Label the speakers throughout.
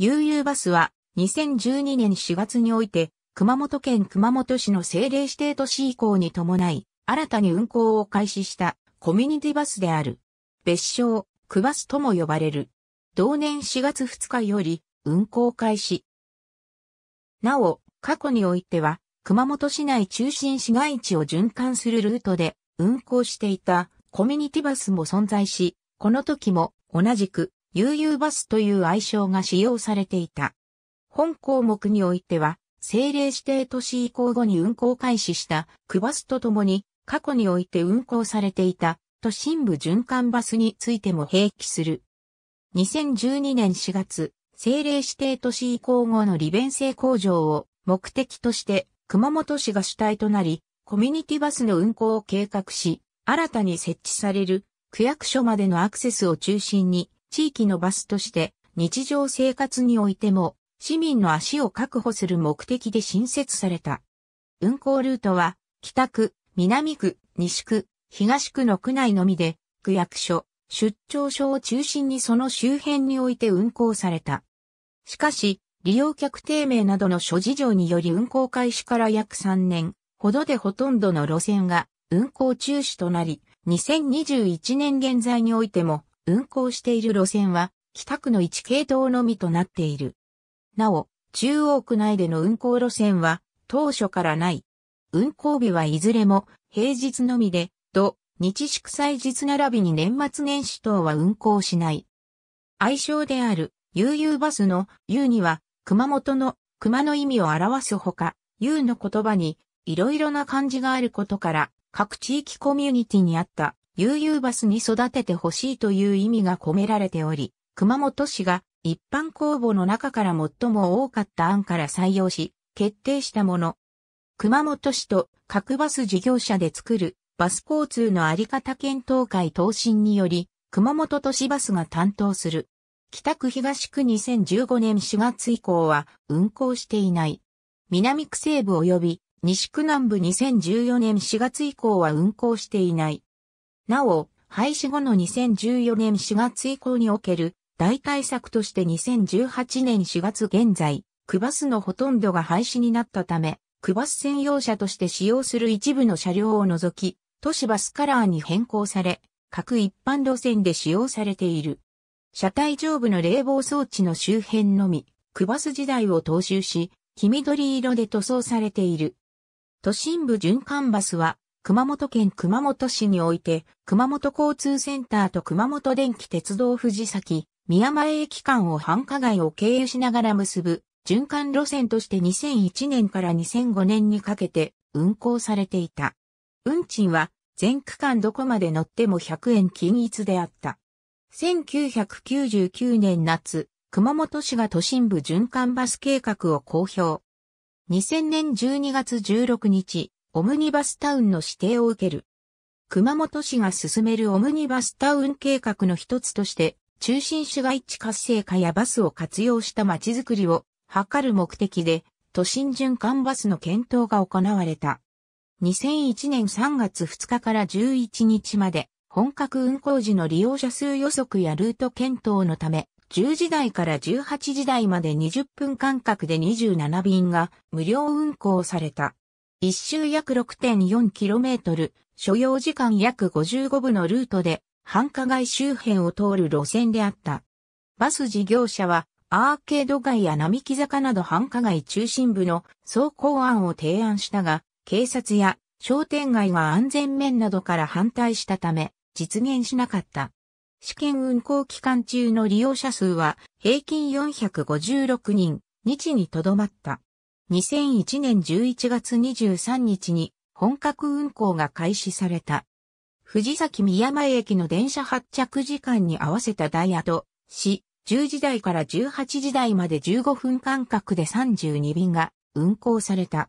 Speaker 1: UU バスは2012年4月において熊本県熊本市の政令指定都市移行に伴い新たに運行を開始したコミュニティバスである。別称、区バスとも呼ばれる。同年4月2日より運行開始。なお、過去においては熊本市内中心市街地を循環するルートで運行していたコミュニティバスも存在し、この時も同じく悠々バスという愛称が使用されていた。本項目においては、政令指定都市移行後に運行開始した区バスとともに、過去において運行されていた都心部循環バスについても併記する。2012年4月、政令指定都市移行後の利便性向上を目的として熊本市が主体となり、コミュニティバスの運行を計画し、新たに設置される区役所までのアクセスを中心に地域のバスとして日常生活においても市民の足を確保する目的で新設された。運行ルートは北区、南区、西区、東区の区内のみで区役所、出張所を中心にその周辺において運行された。しかし、利用客低迷などの諸事情により運行開始から約3年ほどでほとんどの路線が運行中止となり、2021年現在においても運行している路線は、北区の1系統のみとなっている。なお、中央区内での運行路線は、当初からない。運行日はいずれも、平日のみで、土、日祝祭日並びに年末年始等は運行しない。愛称である、UU バスの U には、熊本の熊の意味を表すほか、U の言葉に、いろいろな漢字があることから、各地域コミュニティにあった悠々バスに育ててほしいという意味が込められており、熊本市が一般公募の中から最も多かった案から採用し、決定したもの。熊本市と各バス事業者で作るバス交通のあり方検討会答申により、熊本都市バスが担当する。北区東区2015年4月以降は運行していない。南区西部及び西区南部2014年4月以降は運行していない。なお、廃止後の2014年4月以降における代替策として2018年4月現在、区バスのほとんどが廃止になったため、区バス専用車として使用する一部の車両を除き、都市バスカラーに変更され、各一般路線で使用されている。車体上部の冷房装置の周辺のみ、区バス時代を踏襲し、黄緑色で塗装されている。都心部循環バスは熊本県熊本市において、熊本交通センターと熊本電気鉄道藤崎、宮前駅間を繁華街を経由しながら結ぶ、循環路線として2001年から2005年にかけて運行されていた。運賃は全区間どこまで乗っても100円均一であった。1999年夏、熊本市が都心部循環バス計画を公表。2000年12月16日、オムニバスタウンの指定を受ける。熊本市が進めるオムニバスタウン計画の一つとして、中心市街地活性化やバスを活用した街づくりを図る目的で、都心循環バスの検討が行われた。2001年3月2日から11日まで、本格運行時の利用者数予測やルート検討のため、10時台から18時台まで20分間隔で27便が無料運行された。一周約 6.4km、所要時間約55分のルートで、繁華街周辺を通る路線であった。バス事業者は、アーケード街や並木坂など繁華街中心部の走行案を提案したが、警察や商店街が安全面などから反対したため、実現しなかった。試験運行期間中の利用者数は平均456人、日にとどまった。2001年11月23日に本格運行が開始された。藤崎宮前駅の電車発着時間に合わせたダイヤと、し、10時台から18時台まで15分間隔で32便が運行された。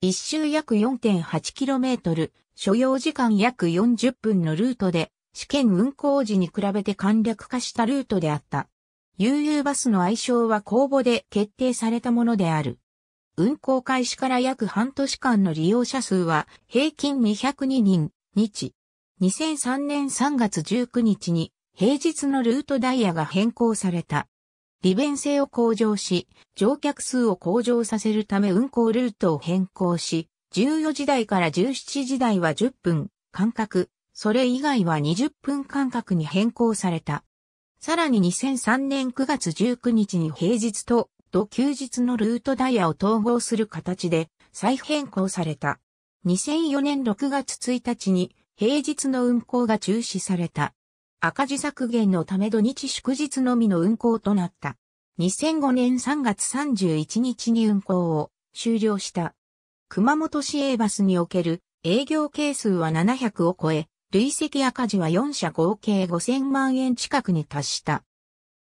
Speaker 1: 一周約 4.8km、所要時間約40分のルートで、試験運行時に比べて簡略化したルートであった。UU バスの愛称は公募で決定されたものである。運行開始から約半年間の利用者数は平均202人、日。2003年3月19日に平日のルートダイヤが変更された。利便性を向上し、乗客数を向上させるため運行ルートを変更し、14時台から17時台は10分間隔、それ以外は20分間隔に変更された。さらに2003年9月19日に平日とと休日のルートダイヤを統合する形で再変更された。2004年6月1日に平日の運行が中止された。赤字削減のため土日祝日のみの運行となった。2005年3月31日に運行を終了した。熊本市営バスにおける営業係数は700を超え、累積赤字は4社合計5000万円近くに達した。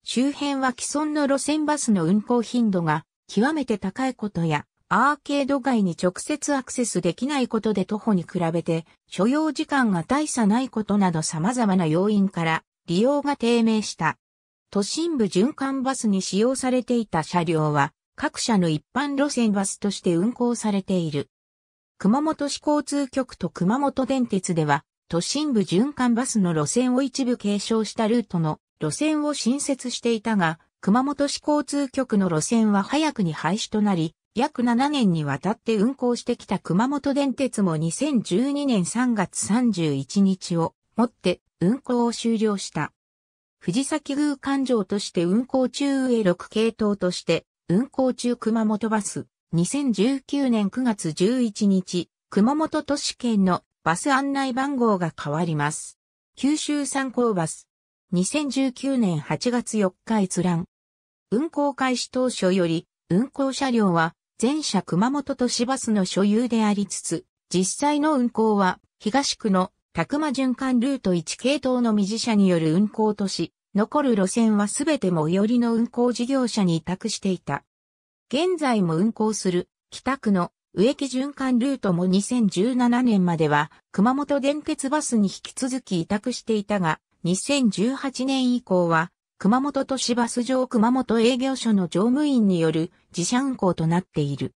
Speaker 1: 周辺は既存の路線バスの運行頻度が極めて高いことや、アーケード街に直接アクセスできないことで徒歩に比べて所要時間が大差ないことなど様々な要因から利用が低迷した。都心部循環バスに使用されていた車両は各社の一般路線バスとして運行されている。熊本市交通局と熊本電鉄では都心部循環バスの路線を一部継承したルートの路線を新設していたが、熊本市交通局の路線は早くに廃止となり、約7年にわたって運行してきた熊本電鉄も2012年3月31日をもって運行を終了した。藤崎宮環状として運行中上6系統として運行中熊本バス2019年9月11日熊本都市圏のバス案内番号が変わります。九州参考バス2019年8月4日閲覧。運行開始当初より、運行車両は、全車熊本都市バスの所有でありつつ、実際の運行は、東区のくま循環ルート1系統の未右車による運行とし、残る路線はすべて最寄りの運行事業者に委託していた。現在も運行する北区の植木循環ルートも2017年までは熊本電鉄バスに引き続き委託していたが、2018年以降は、熊本都市バス上熊本営業所の乗務員による自社運行となっている。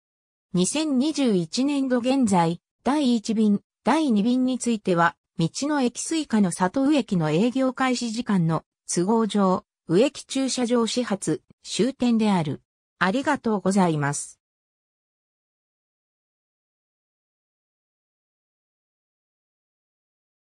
Speaker 1: 2021年度現在、第1便、第2便については、道の駅スイカの里植駅の営業開始時間の都合上、植木駐車場始発、終点である。ありがとうございます。